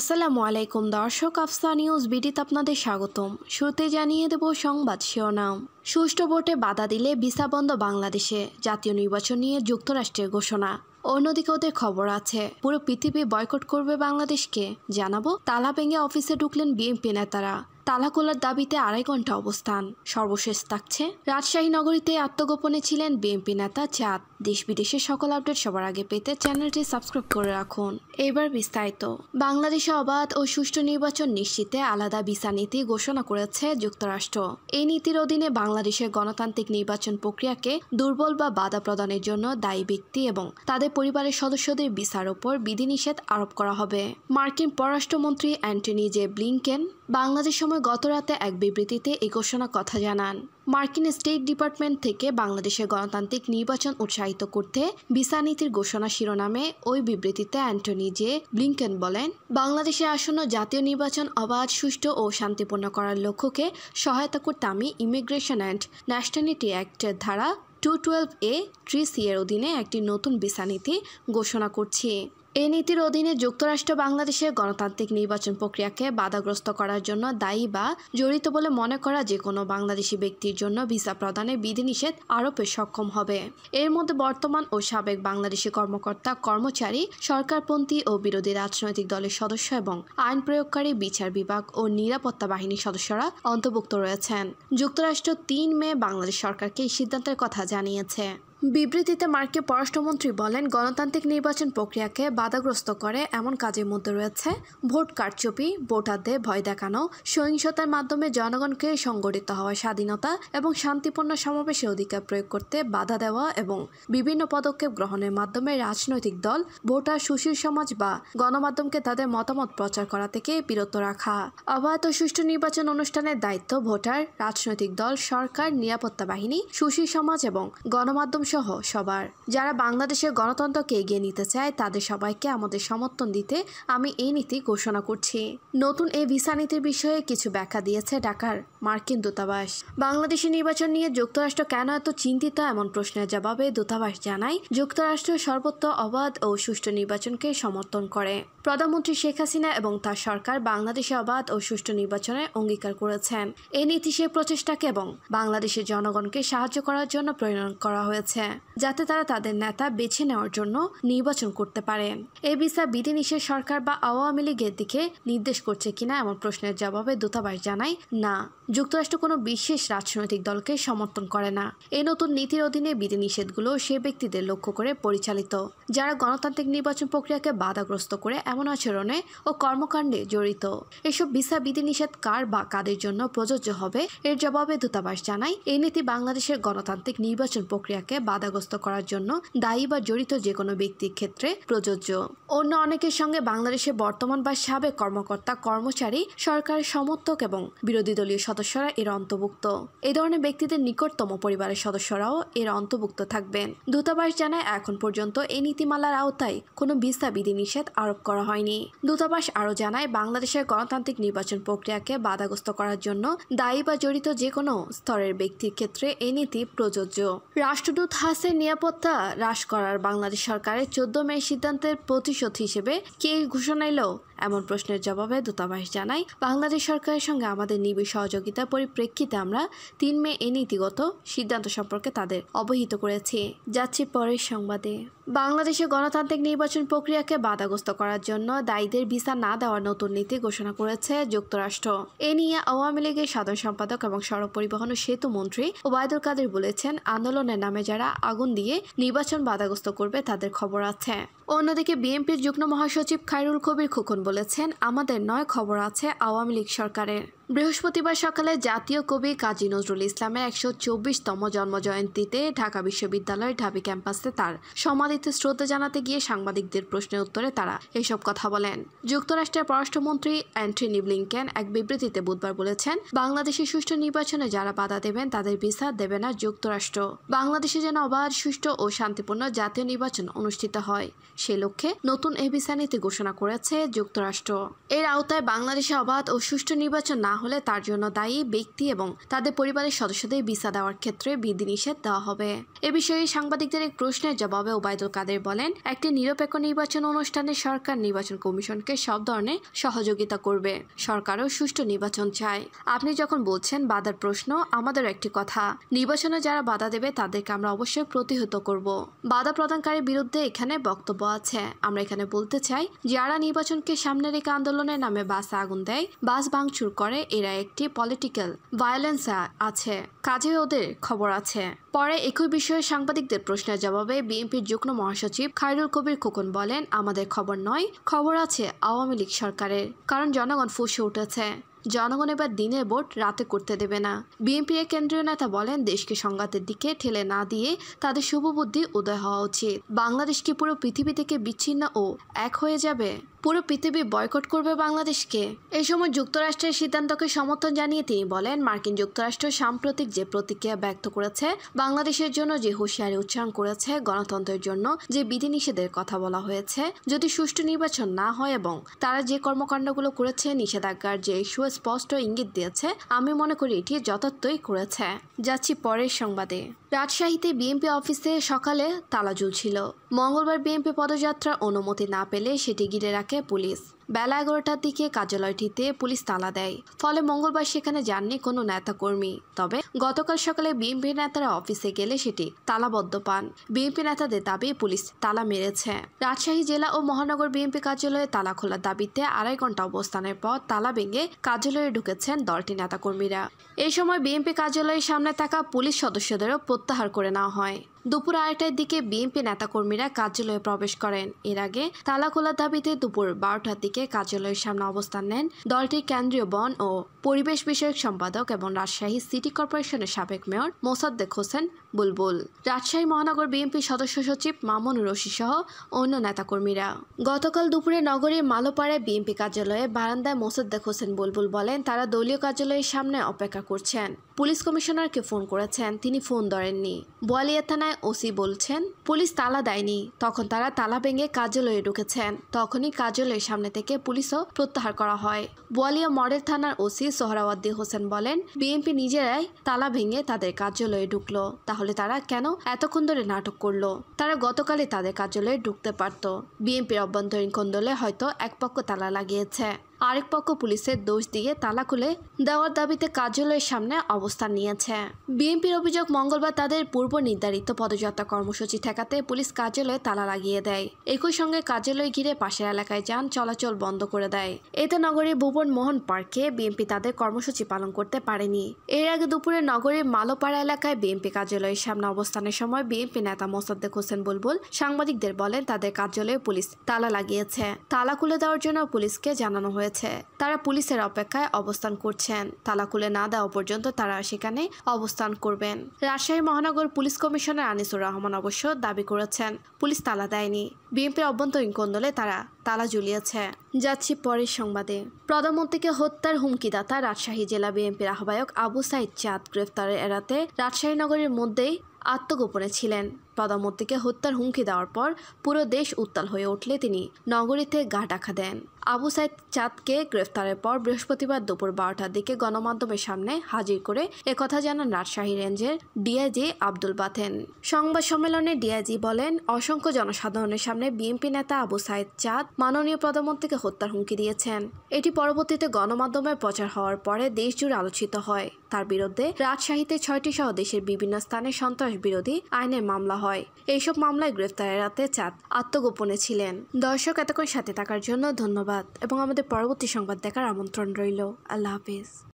আসসালামু আলাইকুম দর্শক আফসা নিউজ বিডিতে আপনাদের স্বাগতম শুরুতে জানিয়ে দেব সংবাদ শিরোনাম সুষ্ঠু ভোটে বাধা দিলে ভিসা বন্ধ বাংলাদেশে জাতীয় নির্বাচন নিয়ে যুক্তরাষ্ট্রের ঘোষণা অন্যদিকে ওদের খবর আছে পুরো পৃথিবী বয়কট করবে বাংলাদেশকে জানাবো তালা ভেঙে অফিসে ঢুকলেন বিএনপি নেতারা তালাকোলার দাবিতে আড়াই ঘন্টা অবস্থান সর্বশেষ থাকছে রাজশাহী নগরীতে আত্মগোপনে ছিলেন বিএনপি নেতা চাঁদ দেশ বিদেশের সকল আপডেট সবার আগে পেতে চ্যানেলটি সাবস্ক্রাইব করে রাখুন এবার বিস্তারিত বাংলাদেশে অবাধ ও সুষ্ঠু নির্বাচন নিশ্চিতে আলাদা ভিসা নীতি ঘোষণা করেছে যুক্তরাষ্ট্র এই নীতির অধীনে বাংলাদেশের গণতান্ত্রিক নির্বাচন প্রক্রিয়াকে দুর্বল বা বাধা প্রদানের জন্য দায়ী ব্যক্তি এবং তাদের পরিবারের সদস্যদের ভিসার ওপর বিধিনিষেধ আরোপ করা হবে মার্কিন পররাষ্ট্রমন্ত্রী অ্যান্টনি জে ব্লিংকেন বাংলাদেশ সময় সময় গত রাতে এক বিবৃতিতে এই ঘোষণা কথা জানান মার্কিন স্টেট ডিপার্টমেন্ট থেকে বাংলাদেশের গণতান্ত্রিক নির্বাচন উৎসাহিত করতে বিসা নীতির ঘোষণা শিরোনামে ওই বিবৃতিতে অ্যান্টনি জে ব্লিংকেন বলেন বাংলাদেশে আসন্ন জাতীয় নির্বাচন অবাধ সুষ্ঠু ও শান্তিপূর্ণ করার লক্ষ্যকে সহায়তা করতে আমি ইমিগ্রেশন অ্যান্ড ন্যাশনালিটি অ্যাক্টের ধারা two twelve A three C এর অধীনে একটি নতুন বিসানীতি নীতি ঘোষণা করছি এ নীতির অধীনে যুক্তরাষ্ট্র বাংলাদেশের গণতান্ত্রিক নির্বাচন প্রক্রিয়াকে বাধাগ্রস্ত করার জন্য দায়ী বা জড়িত বলে মনে করা যে কোনো বাংলাদেশি ব্যক্তির জন্য ভিসা প্রদানে বিধিনিষেধ আরোপে সক্ষম হবে এর মধ্যে বর্তমান ও সাবেক বাংলাদেশি কর্মকর্তা কর্মচারী সরকারপন্থী ও বিরোধী রাজনৈতিক দলের সদস্য এবং আইন প্রয়োগকারী বিচার বিভাগ ও নিরাপত্তা বাহিনীর সদস্যরা অন্তর্ভুক্ত রয়েছেন যুক্তরাষ্ট্র তিন মে বাংলাদেশ সরকারকে এই সিদ্ধান্তের কথা জানিয়েছে বিবৃতিতে মার্কে পররাষ্ট্রমন্ত্রী বলেন গণতান্ত্রিক নির্বাচন প্রক্রিয়াকে বাধাগ্রস্ত করে এমন কাজের মধ্যে রয়েছে ভোট কারচুপি ভোটারদের ভয় দেখানো সহিংসতার মাধ্যমে জনগণকে সংগঠিত হওয়া স্বাধীনতা এবং শান্তিপূর্ণ সমাবেশে অধিকার প্রয়োগ করতে বাধা দেওয়া এবং বিভিন্ন পদক্ষেপ গ্রহণের মাধ্যমে রাজনৈতিক দল ভোটার সুশীল সমাজ বা গণমাধ্যমকে তাদের মতামত প্রচার করা থেকে বিরত রাখা অবাধ সুষ্ঠু নির্বাচন অনুষ্ঠানের দায়িত্ব ভোটার রাজনৈতিক দল সরকার নিরাপত্তা বাহিনী সুশীল সমাজ এবং গণমাধ্যম সহ সবার যারা বাংলাদেশের গণতন্ত্রকে এগিয়ে নিতে চায় তাদের সবাইকে আমাদের সমর্থন দিতে আমি এই নীতি ঘোষণা করছি নতুন এই ভিসা নীতির বিষয়ে কিছু ব্যাখ্যা দিয়েছে ঢাকার মার্কিন দূতাবাস বাংলাদেশের নির্বাচন নিয়ে যুক্তরাষ্ট্র কেন এত চিন্তিত এমন প্রশ্নের জবাবে দূতাবাস জানায় যুক্তরাষ্ট্র সর্বত্র অবাধ ও সুষ্ঠু নির্বাচনকে সমর্থন করে প্রধানমন্ত্রী শেখ হাসিনা এবং তার সরকার বাংলাদেশে অবাধ ও সুষ্ঠু নির্বাচনে অঙ্গীকার করেছেন এই নীতি সে প্রচেষ্টাকে এবং বাংলাদেশের জনগণকে সাহায্য করার জন্য প্রেরণ করা হয়েছে করেছে যাতে তারা তাদের নেতা বেছে নেওয়ার জন্য নির্বাচন করতে পারে এ ভিসা বিধিনিষেধ সরকার বা আওয়ামী লীগের দিকে নির্দেশ করছে কিনা এমন প্রশ্নের জবাবে দূতাবাস জানায় না যুক্তরাষ্ট্র কোনো বিশেষ রাজনৈতিক দলকে সমর্থন করে না এই নতুন নীতির অধীনে বিধিনিষেধগুলো সে ব্যক্তিদের লক্ষ্য করে পরিচালিত যারা গণতান্ত্রিক নির্বাচন প্রক্রিয়াকে বাধাগ্রস্ত করে এমন আচরণে ও কর্মকাণ্ডে জড়িত এসব ভিসা বিধিনিষেধ কার বা কাদের জন্য প্রযোজ্য হবে এর জবাবে দূতাবাস জানায় এই নীতি বাংলাদেশের গণতান্ত্রিক নির্বাচন প্রক্রিয়াকে বাধাগ্রস্ত করার জন্য দায়ী বা জড়িত যে কোনো ব্যক্তির ক্ষেত্রে প্রযোজ্য অন্য অনেকের সঙ্গে বাংলাদেশে বর্তমান বা সাবেক কর্মকর্তা কর্মচারী সরকারের সমর্থক এবং বিরোধী দলীয় সদস্যরা এর অন্তর্ভুক্ত এ ধরনের ব্যক্তিদের নিকটতম পরিবারের সদস্যরাও এর অন্তর্ভুক্ত থাকবেন দূতাবাস জানায় এখন পর্যন্ত এই নীতিমালার আওতায় কোনো ভিসা বিধিনিষেধ আরোপ করা হয়নি দূতাবাস আরও জানায় বাংলাদেশের গণতান্ত্রিক নির্বাচন প্রক্রিয়াকে বাধাগ্রস্ত করার জন্য দায়ী বা জড়িত যে কোনো স্তরের ব্যক্তির ক্ষেত্রে এই নীতি প্রযোজ্য রাষ্ট্রদূত হাসের নিরাপত্তা হ্রাস করার বাংলাদেশ সরকারের চোদ্দ মে সিদ্ধান্তের প্রতিশোধ হিসেবে কে ঘোষণা এলো এমন প্রশ্নের জবাবে দূতাবাস জানায় বাংলাদেশ সরকারের সঙ্গে আমাদের নিবিড় সহযোগিতার পরিপ্রেক্ষিতে আমরা তিন মে এ নীতিগত সিদ্ধান্ত সম্পর্কে তাদের অবহিত করেছি যাচ্ছি পরের সংবাদে বাংলাদেশে গণতান্ত্রিক নির্বাচন প্রক্রিয়াকে বাধাগ্রস্ত করার জন্য দায়ীদের ভিসা না দেওয়ার নতুন নীতি ঘোষণা করেছে যুক্তরাষ্ট্র এ নিয়ে আওয়ামী লীগের সাধারণ সম্পাদক এবং সড়ক পরিবহন ও সেতু মন্ত্রী ওবায়দুল কাদের বলেছেন আন্দোলনের নামে যারা যারা আগুন দিয়ে নির্বাচন বাধাগ্রস্ত করবে তাদের খবর আছে অন্যদিকে বিএনপির যুগ্ম মহাসচিব খায়রুল কবির খোকন বলেছেন আমাদের নয় খবর আছে আওয়ামী লীগ সরকারের বৃহস্পতিবার সকালে জাতীয় কবি কাজী নজরুল ইসলামের একশো চব্বিশতম জন্মজয়ন্তীতে ঢাকা বিশ্ববিদ্যালয়ের ঢাবি ক্যাম্পাসে তার সমাধিতে শ্রদ্ধা জানাতে গিয়ে সাংবাদিকদের প্রশ্নের উত্তরে তারা এসব কথা বলেন যুক্তরাষ্ট্রের পররাষ্ট্রমন্ত্রী অ্যান্টনি ব্লিংকেন এক বিবৃতিতে বুধবার বলেছেন বাংলাদেশে সুষ্ঠু নির্বাচনে যারা বাধা দেবেন তাদের ভিসা দেবে না যুক্তরাষ্ট্র বাংলাদেশে যেন অবাধ সুষ্ঠু ও শান্তিপূর্ণ জাতীয় নির্বাচন অনুষ্ঠিত হয় সে লক্ষ্যে নতুন এ ভিসা নীতি ঘোষণা করেছে যুক্তরাষ্ট্র এর আওতায় বাংলাদেশে অবাধ ও সুষ্ঠু নির্বাচন না হলে তার জন্য দায়ী ব্যক্তি এবং তাদের পরিবারের সদস্যদের ভিসা দেওয়ার ক্ষেত্রে বিধিনিষেধ দেওয়া হবে এ বিষয়ে সাংবাদিকদের এক প্রশ্নের জবাবে ওবায়দুল কাদের বলেন একটি নিরপেক্ষ নির্বাচন অনুষ্ঠানে সরকার নির্বাচন কমিশনকে সব ধরনের সহযোগিতা করবে সরকারও সুষ্ঠু নির্বাচন চায় আপনি যখন বলছেন বাধার প্রশ্ন আমাদের একটি কথা নির্বাচনে যারা বাধা দেবে তাদেরকে আমরা অবশ্যই প্রতিহত করব বাধা প্রদানকারীর বিরুদ্ধে এখানে বক্তব্য আছে আমরা এখানে বলতে চাই যারা নির্বাচনকে সামনে রেখে আন্দোলনের নামে বাস আগুন দেয় বাস ভাঙচুর করে এরা একটি পলিটিক্যাল ভায়োলেন্স আছে কাজে ওদের খবর আছে পরে একই বিষয়ে সাংবাদিকদের প্রশ্নের জবাবে বিএনপির যুগ্ম মহাসচিব খায়রুল কবির খোকন বলেন আমাদের খবর নয় খবর আছে আওয়ামী লীগ সরকারের কারণ জনগণ ফুসে উঠেছে জনগণ এবার দিনের ভোট রাতে করতে দেবে না বিএনপির কেন্দ্রীয় নেতা বলেন দেশকে সংঘাতের দিকে ঠেলে না দিয়ে তাদের শুভবুদ্ধি উদয় হওয়া উচিত বাংলাদেশ কি পুরো পৃথিবী থেকে বিচ্ছিন্ন ও এক হয়ে যাবে পুরো পৃথিবী বয়কট করবে বাংলাদেশকে এই সময় যুক্তরাষ্ট্রের সিদ্ধান্তকে সমর্থন জানিয়ে তিনি বলেন মার্কিন যুক্তরাষ্ট্র সাম্প্রতিক যে প্রতিক্রিয়া ব্যক্ত করেছে বাংলাদেশের জন্য যে হুঁশিয়ারি উচ্চারণ করেছে গণতন্ত্রের জন্য যে বিধিনিষেধের কথা বলা হয়েছে যদি সুষ্ঠু নির্বাচন না হয় এবং তারা যে কর্মকাণ্ডগুলো করেছে নিষেধাজ্ঞার যে সুয়েস স্পষ্ট ইঙ্গিত দিয়েছে আমি মনে করি এটি যথার্থই করেছে যাচ্ছি পরের সংবাদে রাজশাহীতে বিএনপি অফিসে সকালে তালা ঝুলছিল মঙ্গলবার বিএনপি পদযাত্রার অনুমতি না পেলে সেটি ঘিরে রাখে পুলিশ বেলা এগারোটার দিকে কার্যালয়টিতে পুলিশ তালা দেয় ফলে মঙ্গলবার সেখানে যাননি কোনো নেতাকর্মী তবে গতকাল সকালে বিএনপি নেতারা অফিসে গেলে সেটি তালাবদ্ধ পান বিএনপি নেতাদের দাবি পুলিশ তালা মেরেছে রাজশাহী জেলা ও মহানগর বিএনপি কার্যালয়ে তালা খোলার দাবিতে আড়াই ঘন্টা অবস্থানের পর তালা ভেঙে কার্যালয়ে ঢুকেছেন দলটি নেতাকর্মীরা এই সময় বিএনপি কার্যালয়ের সামনে থাকা পুলিশ সদস্যদেরও প্রত্যাহার করে নেওয়া হয় দুপুর আড়াইটার দিকে বিএনপি নেতাকর্মীরা কার্যালয়ে প্রবেশ করেন এর আগে তালা খোলার দাবিতে দুপুর বারোটার দিকে কার্যালয়ের সামনে অবস্থান নেন দলটির কেন্দ্রীয় বন ও পরিবেশ বিষয়ক সম্পাদক এবং রাজশাহী সিটি কর্পোরেশনের সাবেক মেয়র মোসাদ্দেক হোসেন বুলবুল রাজশাহী মহানগর বিএনপি সদস্য সচিব মামুন রশি সহ অন্য নেতাকর্মীরা গতকাল দুপুরে নগরীর মালোপাড়ায় বিএনপি কার্যালয়ে বারান্দায় মোসাদ্দেক হোসেন বুলবুল বলেন তারা দলীয় কার্যালয়ের সামনে অপেক্ষা করছেন পুলিশ কমিশনারকে ফোন করেছেন তিনি ফোন ধরেননি বোয়ালিয়া থানায় ওসি বলছেন পুলিশ তালা দেয়নি তখন তারা তালা ভেঙে কার্যালয়ে ঢুকেছেন তখনই কার্যালয়ের সামনে থেকে পুলিশও প্রত্যাহার করা হয় বোয়ালিয়া মডেল থানার ওসি সোহরাওয়াদ্দি হোসেন বলেন বিএনপি নিজেরাই তালা ভেঙে তাদের কার্যালয়ে ঢুকলো তাহলে তাহলে তারা কেন এতক্ষণ ধরে নাটক করলো তারা গতকালে তাদের কার্যালয়ে ঢুকতে পারত বিএনপির অভ্যন্তরীণ কোন্দলে হয়তো একপক্ষ তালা লাগিয়েছে আরেক পক্ষ পুলিশের দোষ দিয়ে তালা খুলে দেওয়ার দাবিতে কার্যালয়ের সামনে অবস্থান নিয়েছে বিএনপির অভিযোগ মঙ্গলবার তাদের পূর্ব নির্ধারিত পদযাত্রা কর্মসূচি ঠেকাতে পুলিশ কার্যালয়ে তালা লাগিয়ে দেয় একই সঙ্গে কার্যালয় ঘিরে পাশের এলাকায় যান চলাচল বন্ধ করে দেয় এতে নগরীর ভুবন মোহন পার্কে বিএনপি তাদের কর্মসূচি পালন করতে পারেনি এর আগে দুপুরে নগরীর মালোপাড়া এলাকায় বিএনপি কার্যালয়ের সামনে অবস্থানের সময় বিএনপি নেতা মোসাদ্দেক হোসেন বুলবুল সাংবাদিকদের বলেন তাদের কার্যালয়ে পুলিশ তালা লাগিয়েছে তালা খুলে দেওয়ার জন্য পুলিশকে জানানো হয়েছে রয়েছে তারা পুলিশের অপেক্ষায় অবস্থান করছেন তালা খুলে না দেওয়া পর্যন্ত তারা সেখানে অবস্থান করবেন রাজশাহী মহানগর পুলিশ কমিশনার আনিসুর রহমান অবশ্য দাবি করেছেন পুলিশ তালা দেয়নি বিএনপির অভ্যন্তরীণ কোন্দলে তারা তালা ঝুলিয়েছে যাচ্ছি পরের সংবাদে প্রধানমন্ত্রীকে হত্যার হুমকিদাতা রাজশাহী জেলা বিএনপির আহ্বায়ক আবু সাইদ চাঁদ গ্রেফতারের এড়াতে রাজশাহী নগরের মধ্যেই আত্মগোপনে ছিলেন পদামূর্তিকে হত্যার হুমকি দেওয়ার পর পুরো দেশ উত্তাল হয়ে উঠলে তিনি নগরীতে গা ডাকা দেন আবু সাইদ চাঁদকে গ্রেফতারের পর বৃহস্পতিবার দুপুর বারোটার দিকে গণমাধ্যমের সামনে হাজির করে একথা জানান রাজশাহী রেঞ্জের ডিআইজি আব্দুল বাথেন সংবাদ সম্মেলনে ডিআইজি বলেন অসংখ্য জনসাধারণের সামনে বিএনপি নেতা আবু সাইদ চাঁদ মাননীয় প্রধানমন্ত্রীকে হত্যার হুমকি দিয়েছেন এটি পরবর্তীতে গণমাধ্যমে প্রচার হওয়ার পরে দেশজুড়ে আলোচিত হয় তার বিরুদ্ধে রাজশাহীতে ছয়টি সহ দেশের বিভিন্ন স্থানে সন্ত্রাস বিরোধী আইনের মামলা হয় হয় এইসব মামলায় গ্রেফতার এড়াতে চাঁদ আত্মগোপনে ছিলেন দর্শক এতক্ষণ সাথে থাকার জন্য ধন্যবাদ এবং আমাদের পরবর্তী সংবাদ দেখার আমন্ত্রণ রইল আল্লাহ হাফিজ